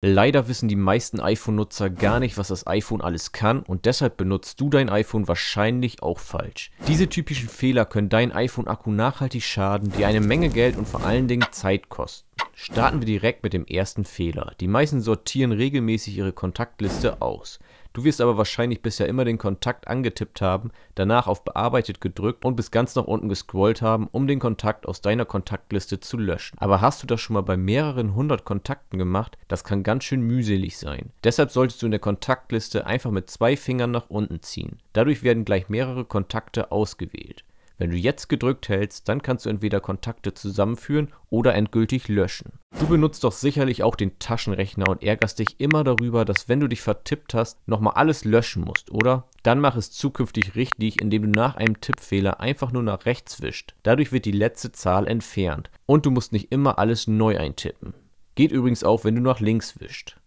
Leider wissen die meisten iPhone-Nutzer gar nicht, was das iPhone alles kann und deshalb benutzt du dein iPhone wahrscheinlich auch falsch. Diese typischen Fehler können dein iPhone-Akku nachhaltig schaden, die eine Menge Geld und vor allen Dingen Zeit kosten. Starten wir direkt mit dem ersten Fehler. Die meisten sortieren regelmäßig ihre Kontaktliste aus. Du wirst aber wahrscheinlich bisher immer den Kontakt angetippt haben, danach auf Bearbeitet gedrückt und bis ganz nach unten gescrollt haben, um den Kontakt aus deiner Kontaktliste zu löschen. Aber hast du das schon mal bei mehreren hundert Kontakten gemacht? Das kann ganz schön mühselig sein. Deshalb solltest du in der Kontaktliste einfach mit zwei Fingern nach unten ziehen. Dadurch werden gleich mehrere Kontakte ausgewählt. Wenn du jetzt gedrückt hältst, dann kannst du entweder Kontakte zusammenführen oder endgültig löschen. Du benutzt doch sicherlich auch den Taschenrechner und ärgerst dich immer darüber, dass wenn du dich vertippt hast, nochmal alles löschen musst, oder? Dann mach es zukünftig richtig, indem du nach einem Tippfehler einfach nur nach rechts wischt. Dadurch wird die letzte Zahl entfernt und du musst nicht immer alles neu eintippen. Geht übrigens auch, wenn du nach links wischt.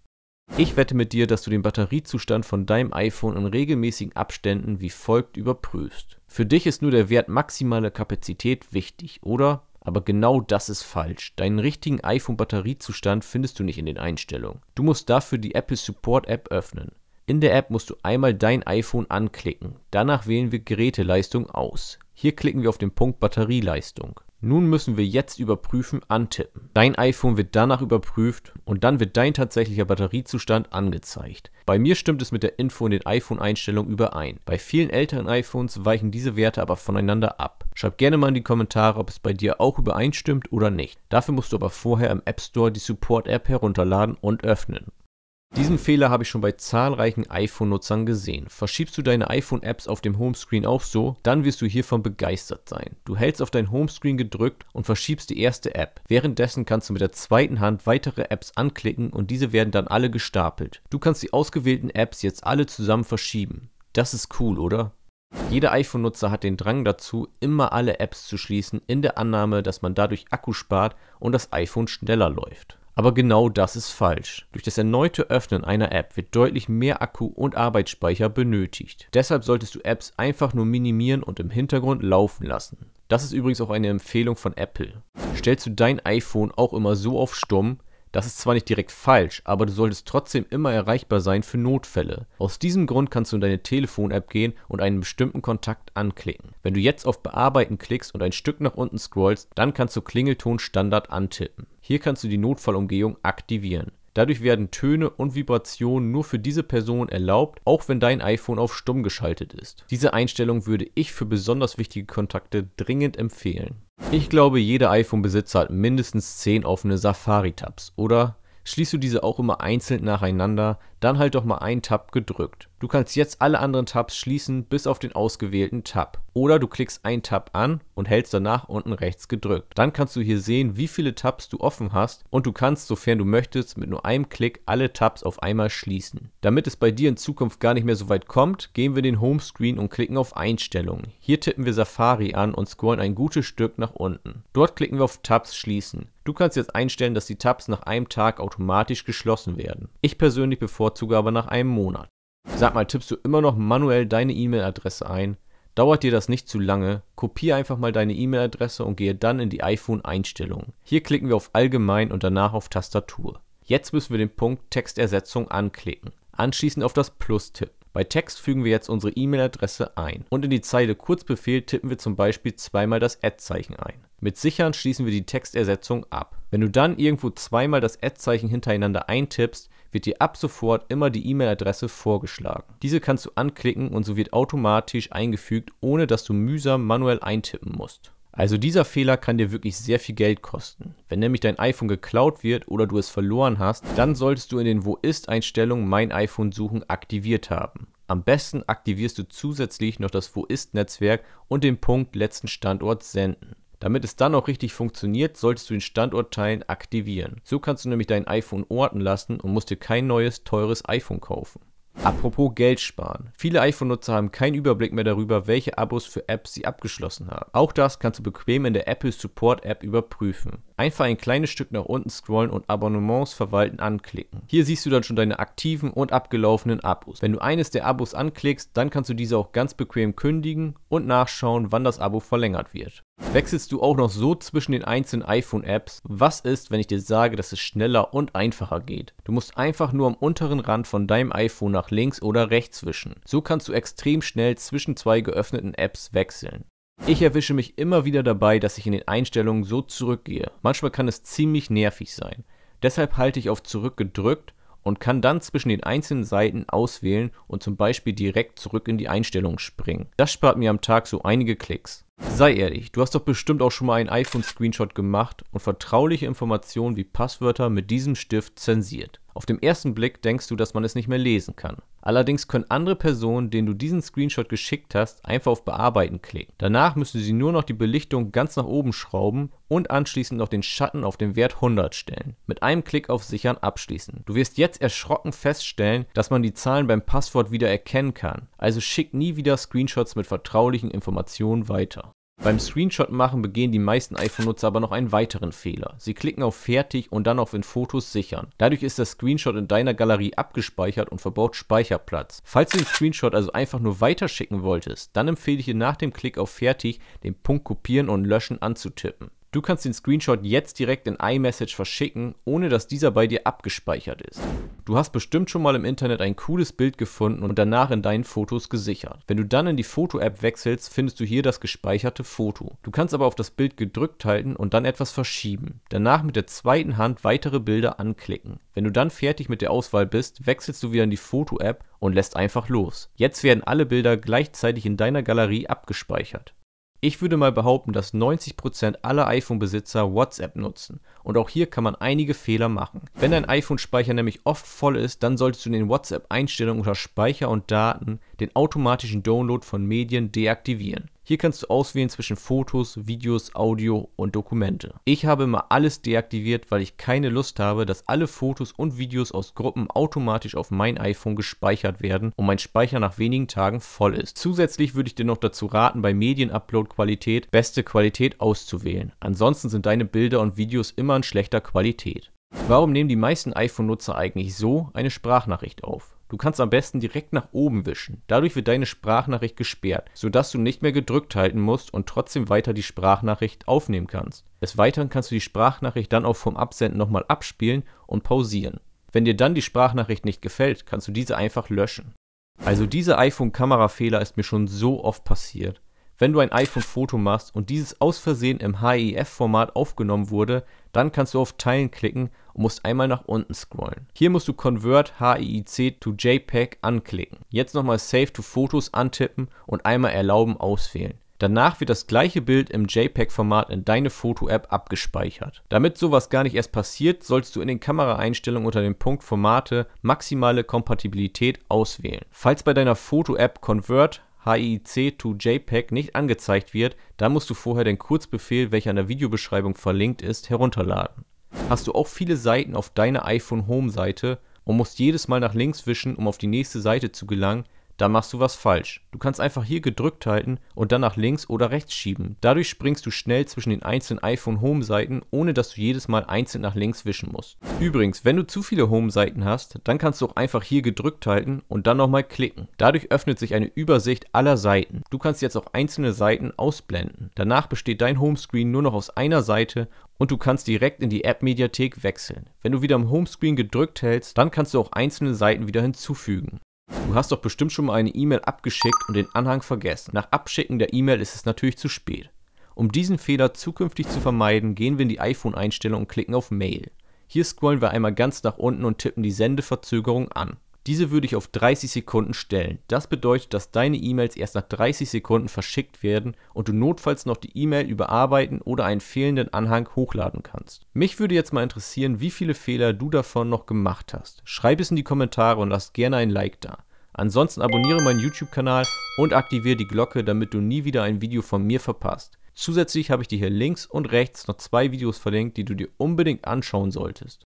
Ich wette mit dir, dass du den Batteriezustand von deinem iPhone in regelmäßigen Abständen wie folgt überprüfst. Für dich ist nur der Wert maximale Kapazität wichtig, oder? Aber genau das ist falsch. Deinen richtigen iPhone-Batteriezustand findest du nicht in den Einstellungen. Du musst dafür die Apple Support App öffnen. In der App musst du einmal dein iPhone anklicken. Danach wählen wir Geräteleistung aus. Hier klicken wir auf den Punkt Batterieleistung. Nun müssen wir jetzt überprüfen antippen. Dein iPhone wird danach überprüft und dann wird dein tatsächlicher Batteriezustand angezeigt. Bei mir stimmt es mit der Info in den iPhone-Einstellungen überein. Bei vielen älteren iPhones weichen diese Werte aber voneinander ab. Schreib gerne mal in die Kommentare, ob es bei dir auch übereinstimmt oder nicht. Dafür musst du aber vorher im App Store die Support-App herunterladen und öffnen. Diesen Fehler habe ich schon bei zahlreichen iPhone-Nutzern gesehen. Verschiebst du deine iPhone-Apps auf dem Homescreen auch so, dann wirst du hiervon begeistert sein. Du hältst auf dein Homescreen gedrückt und verschiebst die erste App. Währenddessen kannst du mit der zweiten Hand weitere Apps anklicken und diese werden dann alle gestapelt. Du kannst die ausgewählten Apps jetzt alle zusammen verschieben. Das ist cool, oder? Jeder iPhone-Nutzer hat den Drang dazu, immer alle Apps zu schließen, in der Annahme, dass man dadurch Akku spart und das iPhone schneller läuft. Aber genau das ist falsch. Durch das erneute Öffnen einer App wird deutlich mehr Akku und Arbeitsspeicher benötigt. Deshalb solltest du Apps einfach nur minimieren und im Hintergrund laufen lassen. Das ist übrigens auch eine Empfehlung von Apple. Stellst du dein iPhone auch immer so auf Stumm, das ist zwar nicht direkt falsch, aber du solltest trotzdem immer erreichbar sein für Notfälle. Aus diesem Grund kannst du in deine Telefon-App gehen und einen bestimmten Kontakt anklicken. Wenn du jetzt auf Bearbeiten klickst und ein Stück nach unten scrollst, dann kannst du Klingelton Standard antippen. Hier kannst du die Notfallumgehung aktivieren. Dadurch werden Töne und Vibrationen nur für diese Person erlaubt, auch wenn dein iPhone auf stumm geschaltet ist. Diese Einstellung würde ich für besonders wichtige Kontakte dringend empfehlen. Ich glaube, jeder iPhone-Besitzer hat mindestens 10 offene Safari-Tabs, oder? Schließt du diese auch immer einzeln nacheinander, dann halt doch mal einen Tab gedrückt. Du kannst jetzt alle anderen Tabs schließen, bis auf den ausgewählten Tab. Oder du klickst einen Tab an und hältst danach unten rechts gedrückt. Dann kannst du hier sehen, wie viele Tabs du offen hast und du kannst, sofern du möchtest, mit nur einem Klick alle Tabs auf einmal schließen. Damit es bei dir in Zukunft gar nicht mehr so weit kommt, gehen wir in den Homescreen und klicken auf Einstellungen. Hier tippen wir Safari an und scrollen ein gutes Stück nach unten. Dort klicken wir auf Tabs schließen. Du kannst jetzt einstellen, dass die Tabs nach einem Tag automatisch geschlossen werden. Ich persönlich bevorzuge aber nach einem Monat. Sag mal, tippst du immer noch manuell deine E-Mail-Adresse ein? Dauert dir das nicht zu lange, kopiere einfach mal deine E-Mail-Adresse und gehe dann in die iPhone-Einstellungen. Hier klicken wir auf Allgemein und danach auf Tastatur. Jetzt müssen wir den Punkt Textersetzung anklicken. Anschließend auf das Plus tippen. Bei Text fügen wir jetzt unsere E-Mail-Adresse ein und in die Zeile Kurzbefehl tippen wir zum Beispiel zweimal das add zeichen ein. Mit Sichern schließen wir die Textersetzung ab. Wenn du dann irgendwo zweimal das add zeichen hintereinander eintippst, wird dir ab sofort immer die E-Mail-Adresse vorgeschlagen. Diese kannst du anklicken und so wird automatisch eingefügt, ohne dass du mühsam manuell eintippen musst. Also dieser Fehler kann dir wirklich sehr viel Geld kosten. Wenn nämlich dein iPhone geklaut wird oder du es verloren hast, dann solltest du in den Wo ist Einstellungen Mein iPhone suchen aktiviert haben. Am besten aktivierst du zusätzlich noch das Wo ist Netzwerk und den Punkt letzten Standort senden. Damit es dann auch richtig funktioniert, solltest du den Standort teilen aktivieren. So kannst du nämlich dein iPhone orten lassen und musst dir kein neues, teures iPhone kaufen. Apropos Geld sparen. Viele iPhone-Nutzer haben keinen Überblick mehr darüber, welche Abos für Apps sie abgeschlossen haben. Auch das kannst du bequem in der Apple Support App überprüfen. Einfach ein kleines Stück nach unten scrollen und Abonnements verwalten anklicken. Hier siehst du dann schon deine aktiven und abgelaufenen Abos. Wenn du eines der Abos anklickst, dann kannst du diese auch ganz bequem kündigen und nachschauen, wann das Abo verlängert wird. Wechselst du auch noch so zwischen den einzelnen iPhone-Apps? Was ist, wenn ich dir sage, dass es schneller und einfacher geht? Du musst einfach nur am unteren Rand von deinem iPhone nach links oder rechts wischen. So kannst du extrem schnell zwischen zwei geöffneten Apps wechseln. Ich erwische mich immer wieder dabei, dass ich in den Einstellungen so zurückgehe. Manchmal kann es ziemlich nervig sein. Deshalb halte ich auf Zurück gedrückt und kann dann zwischen den einzelnen Seiten auswählen und zum Beispiel direkt zurück in die Einstellungen springen. Das spart mir am Tag so einige Klicks. Sei ehrlich, du hast doch bestimmt auch schon mal einen iPhone-Screenshot gemacht und vertrauliche Informationen wie Passwörter mit diesem Stift zensiert. Auf dem ersten Blick denkst du, dass man es nicht mehr lesen kann. Allerdings können andere Personen, denen du diesen Screenshot geschickt hast, einfach auf Bearbeiten klicken. Danach müssen sie nur noch die Belichtung ganz nach oben schrauben und anschließend noch den Schatten auf den Wert 100 stellen. Mit einem Klick auf Sichern abschließen. Du wirst jetzt erschrocken feststellen, dass man die Zahlen beim Passwort wieder erkennen kann. Also schick nie wieder Screenshots mit vertraulichen Informationen weiter. Beim Screenshot machen begehen die meisten iPhone-Nutzer aber noch einen weiteren Fehler. Sie klicken auf Fertig und dann auf in Fotos sichern. Dadurch ist das Screenshot in deiner Galerie abgespeichert und verbraucht Speicherplatz. Falls du den Screenshot also einfach nur weiterschicken wolltest, dann empfehle ich dir nach dem Klick auf Fertig den Punkt Kopieren und Löschen anzutippen. Du kannst den Screenshot jetzt direkt in iMessage verschicken, ohne dass dieser bei dir abgespeichert ist. Du hast bestimmt schon mal im Internet ein cooles Bild gefunden und danach in deinen Fotos gesichert. Wenn du dann in die Foto-App wechselst, findest du hier das gespeicherte Foto. Du kannst aber auf das Bild gedrückt halten und dann etwas verschieben. Danach mit der zweiten Hand weitere Bilder anklicken. Wenn du dann fertig mit der Auswahl bist, wechselst du wieder in die Foto-App und lässt einfach los. Jetzt werden alle Bilder gleichzeitig in deiner Galerie abgespeichert. Ich würde mal behaupten, dass 90% aller iPhone-Besitzer WhatsApp nutzen. Und auch hier kann man einige Fehler machen. Wenn dein iPhone-Speicher nämlich oft voll ist, dann solltest du in den WhatsApp-Einstellungen unter Speicher und Daten den automatischen Download von Medien deaktivieren. Hier kannst du auswählen zwischen Fotos, Videos, Audio und Dokumente. Ich habe immer alles deaktiviert, weil ich keine Lust habe, dass alle Fotos und Videos aus Gruppen automatisch auf mein iPhone gespeichert werden und mein Speicher nach wenigen Tagen voll ist. Zusätzlich würde ich dir noch dazu raten, bei Medienupload-Qualität beste Qualität auszuwählen. Ansonsten sind deine Bilder und Videos immer in schlechter Qualität. Warum nehmen die meisten iPhone-Nutzer eigentlich so eine Sprachnachricht auf? Du kannst am besten direkt nach oben wischen. Dadurch wird deine Sprachnachricht gesperrt, sodass du nicht mehr gedrückt halten musst und trotzdem weiter die Sprachnachricht aufnehmen kannst. Des Weiteren kannst du die Sprachnachricht dann auch vom Absenden nochmal abspielen und pausieren. Wenn dir dann die Sprachnachricht nicht gefällt, kannst du diese einfach löschen. Also dieser iPhone-Kamerafehler ist mir schon so oft passiert. Wenn du ein iPhone-Foto machst und dieses aus Versehen im HEF-Format aufgenommen wurde, dann kannst du auf Teilen klicken und musst einmal nach unten scrollen. Hier musst du Convert HEIC to JPEG anklicken. Jetzt nochmal Save to Fotos antippen und einmal Erlauben auswählen. Danach wird das gleiche Bild im JPEG-Format in deine Foto-App abgespeichert. Damit sowas gar nicht erst passiert, sollst du in den Kameraeinstellungen unter dem Punkt Formate maximale Kompatibilität auswählen. Falls bei deiner Foto-App Convert HIC 2 JPEG nicht angezeigt wird, dann musst du vorher den Kurzbefehl, welcher in der Videobeschreibung verlinkt ist, herunterladen. Hast du auch viele Seiten auf deiner iPhone Home Seite und musst jedes Mal nach links wischen, um auf die nächste Seite zu gelangen, dann machst du was falsch. Du kannst einfach hier gedrückt halten und dann nach links oder rechts schieben. Dadurch springst du schnell zwischen den einzelnen iPhone Home Seiten, ohne dass du jedes Mal einzeln nach links wischen musst. Übrigens, wenn du zu viele Home Seiten hast, dann kannst du auch einfach hier gedrückt halten und dann nochmal klicken. Dadurch öffnet sich eine Übersicht aller Seiten. Du kannst jetzt auch einzelne Seiten ausblenden. Danach besteht dein Homescreen nur noch aus einer Seite und du kannst direkt in die App-Mediathek wechseln. Wenn du wieder am Homescreen gedrückt hältst, dann kannst du auch einzelne Seiten wieder hinzufügen. Du hast doch bestimmt schon mal eine E-Mail abgeschickt und den Anhang vergessen. Nach Abschicken der E-Mail ist es natürlich zu spät. Um diesen Fehler zukünftig zu vermeiden, gehen wir in die iPhone-Einstellung und klicken auf Mail. Hier scrollen wir einmal ganz nach unten und tippen die Sendeverzögerung an. Diese würde ich auf 30 Sekunden stellen. Das bedeutet, dass deine E-Mails erst nach 30 Sekunden verschickt werden und du notfalls noch die E-Mail überarbeiten oder einen fehlenden Anhang hochladen kannst. Mich würde jetzt mal interessieren, wie viele Fehler du davon noch gemacht hast. Schreib es in die Kommentare und lass gerne ein Like da. Ansonsten abonniere meinen YouTube-Kanal und aktiviere die Glocke, damit du nie wieder ein Video von mir verpasst. Zusätzlich habe ich dir hier links und rechts noch zwei Videos verlinkt, die du dir unbedingt anschauen solltest.